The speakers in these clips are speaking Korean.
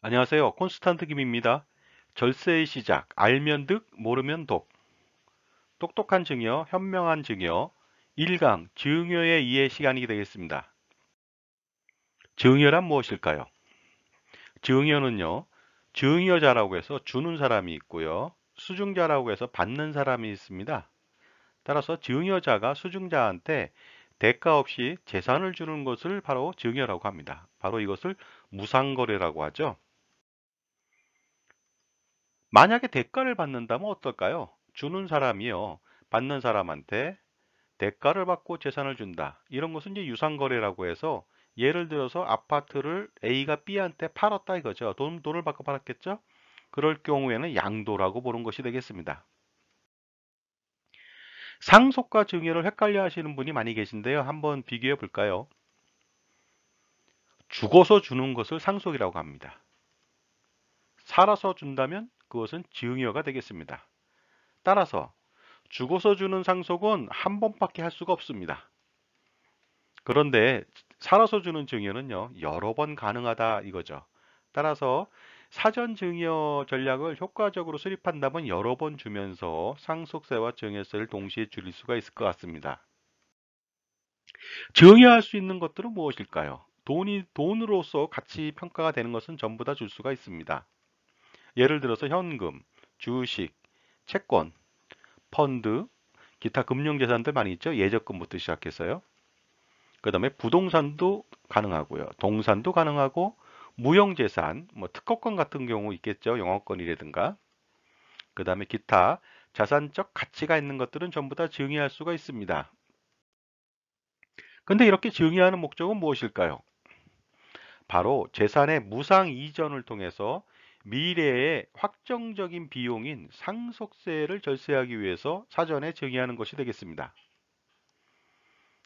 안녕하세요. 콘스탄트 김입니다. 절세의 시작, 알면 득, 모르면 독. 똑똑한 증여, 현명한 증여, 1강 증여의 이해 시간이 되겠습니다. 증여란 무엇일까요? 증여는요, 증여자라고 해서 주는 사람이 있고요, 수증자라고 해서 받는 사람이 있습니다. 따라서 증여자가 수증자한테 대가 없이 재산을 주는 것을 바로 증여라고 합니다. 바로 이것을 무상거래라고 하죠. 만약에 대가를 받는다면 어떨까요? 주는 사람이요. 받는 사람한테 대가를 받고 재산을 준다. 이런 것은 이제 유상거래라고 해서 예를 들어서 아파트를 A가 B한테 팔았다 이거죠. 돈, 돈을 받고 팔았겠죠? 그럴 경우에는 양도라고 보는 것이 되겠습니다. 상속과 증여를 헷갈려 하시는 분이 많이 계신데요. 한번 비교해 볼까요? 죽어서 주는 것을 상속이라고 합니다. 살아서 준다면 그것은 증여가 되겠습니다. 따라서 주고서 주는 상속은 한 번밖에 할 수가 없습니다. 그런데 살아서 주는 증여는요. 여러 번 가능하다 이거죠. 따라서 사전 증여 전략을 효과적으로 수립한다면 여러 번 주면서 상속세와 증여세를 동시에 줄일 수가 있을 것 같습니다. 증여할 수 있는 것들은 무엇일까요? 돈이 돈으로서 같이 평가가 되는 것은 전부 다 줄 수가 있습니다. 예를 들어서 현금, 주식, 채권, 펀드, 기타 금융재산들 많이 있죠. 예적금부터 시작해서요. 그 다음에 부동산도 가능하고요. 동산도 가능하고 무형재산, 뭐 특허권 같은 경우 있겠죠. 영어권이라든가. 그 다음에 기타 자산적 가치가 있는 것들은 전부 다 증여할 수가 있습니다. 근데 이렇게 증여하는 목적은 무엇일까요? 바로 재산의 무상 이전을 통해서 미래의 확정적인 비용인 상속세를 절세하기 위해서 사전에 증여하는 것이 되겠습니다.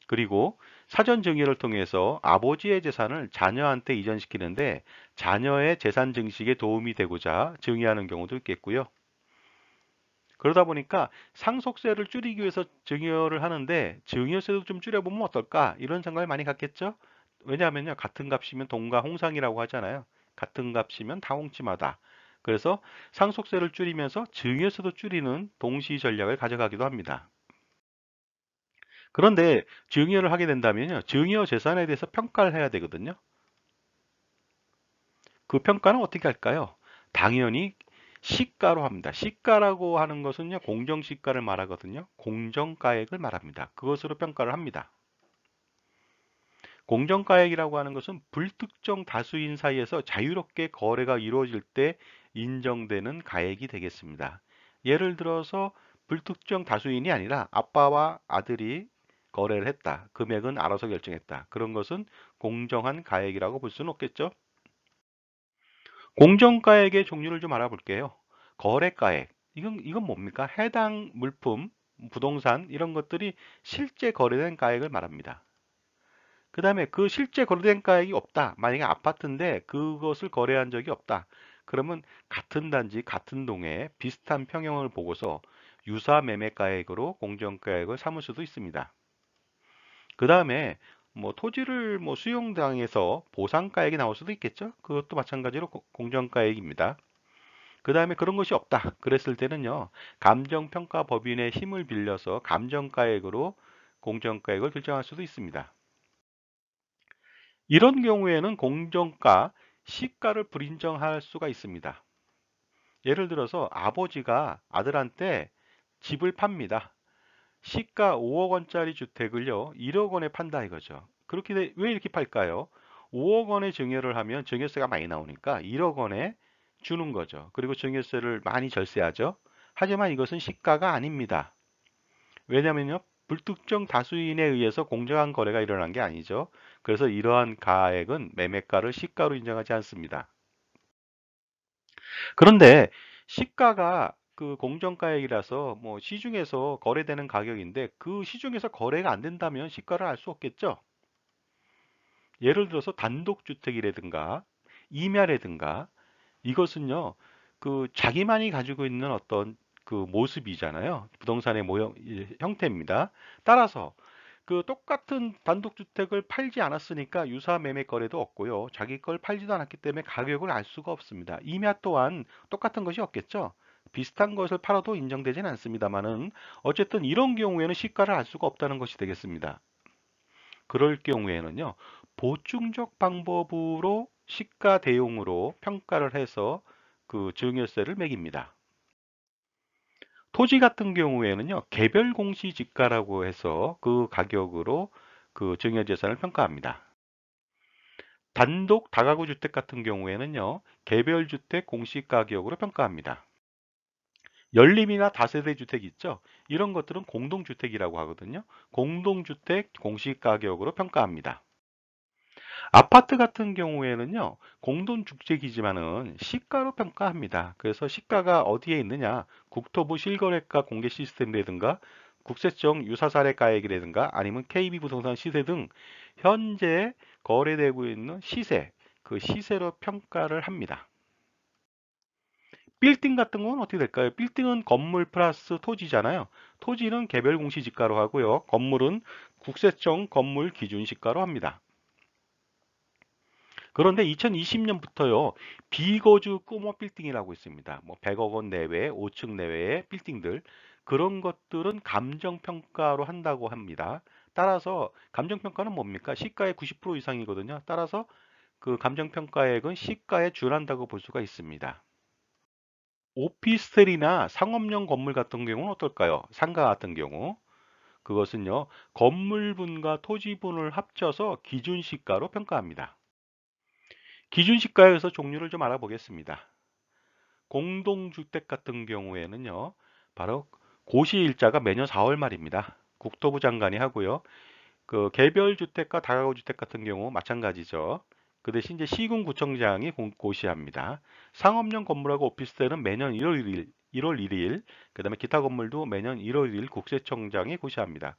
그리고 사전 증여를 통해서 아버지의 재산을 자녀한테 이전시키는데 자녀의 재산 증식에 도움이 되고자 증여하는 경우도 있겠고요. 그러다 보니까 상속세를 줄이기 위해서 증여를 하는데 증여세도 좀 줄여보면 어떨까 이런 생각을 많이 갖겠죠. 왜냐하면 같은 값이면 동가 홍상이라고 하잖아요. 같은 값이면 다홍치마다 그래서 상속세를 줄이면서 증여세도 줄이는 동시 전략을 가져가기도 합니다. 그런데 증여를 하게 된다면 증여 재산에 대해서 평가를 해야 되거든요. 그 평가는 어떻게 할까요? 당연히 시가로 합니다. 시가라고 하는 것은 공정시가를 말하거든요. 공정가액을 말합니다. 그것으로 평가를 합니다. 공정가액이라고 하는 것은 불특정 다수인 사이에서 자유롭게 거래가 이루어질 때 인정되는 가액이 되겠습니다. 예를 들어서 불특정 다수인이 아니라 아빠와 아들이 거래를 했다. 금액은 알아서 결정했다. 그런 것은 공정한 가액이라고 볼 수는 없겠죠. 공정가액의 종류를 좀 알아볼게요. 거래가액. 이건, 이건 뭡니까? 해당 물품, 부동산 이런 것들이 실제 거래된 가액을 말합니다. 그 다음에 그 실제 거래된가액이 없다. 만약에 아파트인데 그것을 거래한 적이 없다. 그러면 같은 단지 같은 동에 비슷한 평형을 보고서 유사 매매가액으로 공정가액을 삼을 수도 있습니다. 그 다음에 뭐 토지를 뭐 수용당해서 보상가액이 나올 수도 있겠죠. 그것도 마찬가지로 공정가액입니다. 그 다음에 그런 것이 없다. 그랬을 때는요. 감정평가법인의 힘을 빌려서 감정가액으로 공정가액을 결정할 수도 있습니다. 이런 경우에는 공정가, 시가를 불인정할 수가 있습니다. 예를 들어서 아버지가 아들한테 집을 팝니다. 시가 5억 원짜리 주택을요 1억 원에 판다 이거죠. 그렇게 왜 이렇게 팔까요? 5억 원에 증여를 하면 증여세가 많이 나오니까 1억 원에 주는 거죠. 그리고 증여세를 많이 절세하죠. 하지만 이것은 시가가 아닙니다. 왜냐면요 불특정 다수인에 의해서 공정한 거래가 일어난 게 아니죠. 그래서 이러한 가액은 매매가를 시가로 인정하지 않습니다. 그런데 시가가 그 공정가액이라서 뭐 시중에서 거래되는 가격인데 그 시중에서 거래가 안 된다면 시가를 알 수 없겠죠. 예를 들어서 단독주택이라든가 임야라든가 이것은요 그 자기만이 가지고 있는 어떤 그 모습이잖아요. 부동산의 모형 형태입니다. 따라서 그 똑같은 단독주택을 팔지 않았으니까 유사 매매 거래도 없고요. 자기 걸 팔지도 않았기 때문에 가격을 알 수가 없습니다. 임야 또한 똑같은 것이 없겠죠. 비슷한 것을 팔아도 인정되지는 않습니다만은 어쨌든 이런 경우에는 시가를 알 수가 없다는 것이 되겠습니다. 그럴 경우에는요. 보충적 방법으로 시가 대용으로 평가를 해서 그 증여세를 매깁니다. 토지 같은 경우에는요 개별 공시지가라고 해서 그 가격으로 그 증여재산을 평가합니다. 단독 다가구 주택 같은 경우에는요 개별 주택 공시가격으로 평가합니다. 연립이나 다세대 주택 있죠 이런 것들은 공동주택이라고 하거든요 공동주택 공시가격으로 평가합니다 아파트 같은 경우에는요. 공동주택이지만은 시가로 평가합니다. 그래서 시가가 어디에 있느냐 국토부 실거래가 공개 시스템이라든가 국세청 유사사례 가액이라든가 아니면 KB 부동산 시세 등 현재 거래되고 있는 시세 그 시세로 평가를 합니다. 빌딩 같은 건 어떻게 될까요? 빌딩은 건물 플러스 토지잖아요. 토지는 개별 공시지가로 하고요. 건물은 국세청 건물 기준시가로 합니다. 그런데 2020년부터요. 비거주 꼬모 빌딩이라고 있습니다. 뭐 100억 원 내외, 5층 내외의 빌딩들 그런 것들은 감정평가로 한다고 합니다. 따라서 감정평가는 뭡니까? 시가의 90% 이상이거든요. 따라서 그 감정평가액은 시가에 준한다고 볼 수가 있습니다. 오피스텔이나 상업용 건물 같은 경우는 어떨까요? 상가 같은 경우 그것은요 건물분과 토지분을 합쳐서 기준시가로 평가합니다. 기준시가에 서 종류를 좀 알아보겠습니다. 공동주택 같은 경우에는요. 바로 고시일자가 매년 4월 말입니다. 국토부 장관이 하고요. 그 개별 주택과 다가구 주택 같은 경우 마찬가지죠. 그 대신 이제 시군구청장이 고시합니다. 상업용 건물하고 오피스텔은 매년 1월 1일, 1월 1일, 그 다음에 기타 건물도 매년 1월 1일 국세청장이 고시합니다.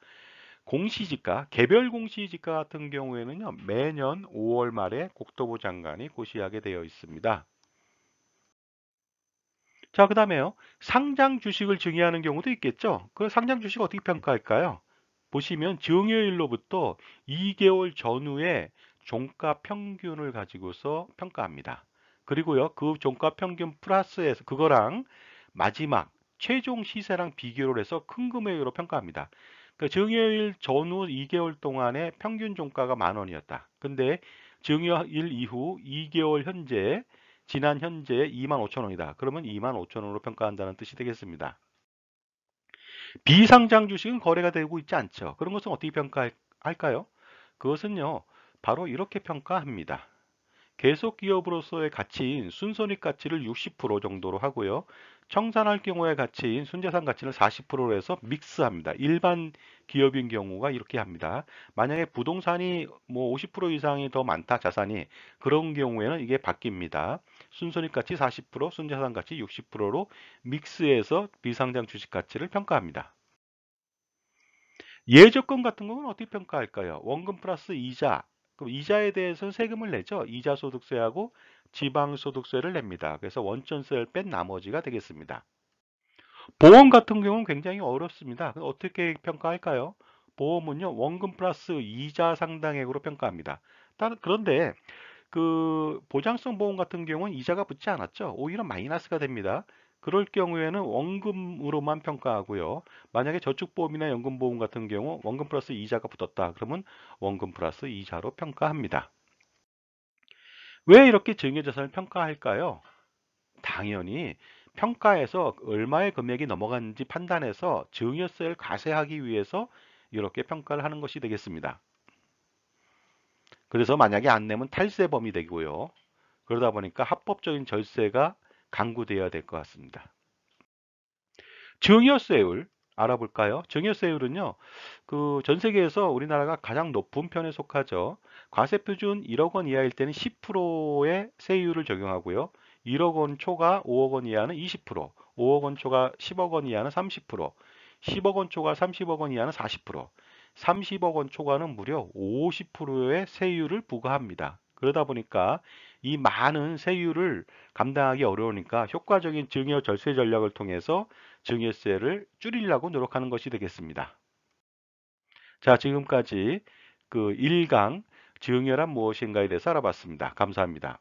공시지가 개별 공시지가 같은 경우에는요 매년 5월 말에 국토부 장관이 고시하게 되어 있습니다. 자, 그 다음에요. 상장 주식을 증여하는 경우도 있겠죠. 그 상장 주식 어떻게 평가할까요? 보시면 증여일로부터 2개월 전후에 종가 평균을 가지고서 평가합니다. 그리고요, 그 종가 평균 플러스에서 그거랑 마지막 최종 시세랑 비교를 해서 큰 금액으로 평가합니다. 그러니까 증여일 전후 2개월 동안의 평균 종가가 만 원이었다. 근데 증여일 이후 2개월 현재 지난 현재 2만5천원이다 그러면 2만5천원으로 평가한다는 뜻이 되겠습니다. 비상장 주식은 거래가 되고 있지 않죠. 그런 것은 어떻게 평가할까요? 그것은요. 바로 이렇게 평가합니다. 계속 기업으로서의 가치인 순손익 가치를 60% 정도로 하고요. 청산할 경우의 가치인 순재산 가치를 40%로 해서 믹스합니다. 일반 기업인 경우가 이렇게 합니다. 만약에 부동산이 뭐 50% 이상이 더 많다 자산이 그런 경우에는 이게 바뀝니다. 순손익 가치 40%, 순재산 가치 60%로 믹스해서 비상장 주식 가치를 평가합니다. 예적금 같은 경우는 어떻게 평가할까요? 원금 플러스 이자, 그럼 이자에 대해서 세금을 내죠. 이자소득세하고 지방소득세를 냅니다. 그래서 원천세를뺀 나머지가 되겠습니다. 보험 같은 경우는 굉장히 어렵습니다. 어떻게 평가할까요? 보험은요. 원금 플러스 이자 상당액으로 평가합니다. 그런데 그 보장성 보험 같은 경우는 이자가 붙지 않았죠. 오히려 마이너스가 됩니다. 그럴 경우에는 원금으로만 평가하고요. 만약에 저축보험이나 연금보험 같은 경우 원금 플러스 이자가 붙었다. 그러면 원금 플러스 이자로 평가합니다. 왜 이렇게 증여자산을 평가할까요? 당연히 평가에서 얼마의 금액이 넘어갔는지 판단해서 증여세를 가세하기 위해서 이렇게 평가를 하는 것이 되겠습니다. 그래서 만약에 안 내면 탈세범이 되고요. 그러다 보니까 합법적인 절세가 강구되어야 될 것 같습니다. 증여세율 알아볼까요? 증여세율은요, 그 전 세계에서 우리나라가 가장 높은 편에 속하죠. 과세 표준 1억 원 이하일 때는 10%의 세율을 적용하고요. 1억 원 초과 5억 원 이하는 20%, 5억 원 초과 10억 원 이하는 30%, 10억 원 초과 30억 원 이하는 40%, 30억 원 초과는 무려 50%의 세율을 부과합니다. 그러다 보니까 이 많은 세율을 감당하기 어려우니까 효과적인 증여 절세 전략을 통해서 증여세를 줄이려고 노력하는 것이 되겠습니다. 자, 지금까지 그 1강 증여란 무엇인가에 대해서 알아봤습니다. 감사합니다.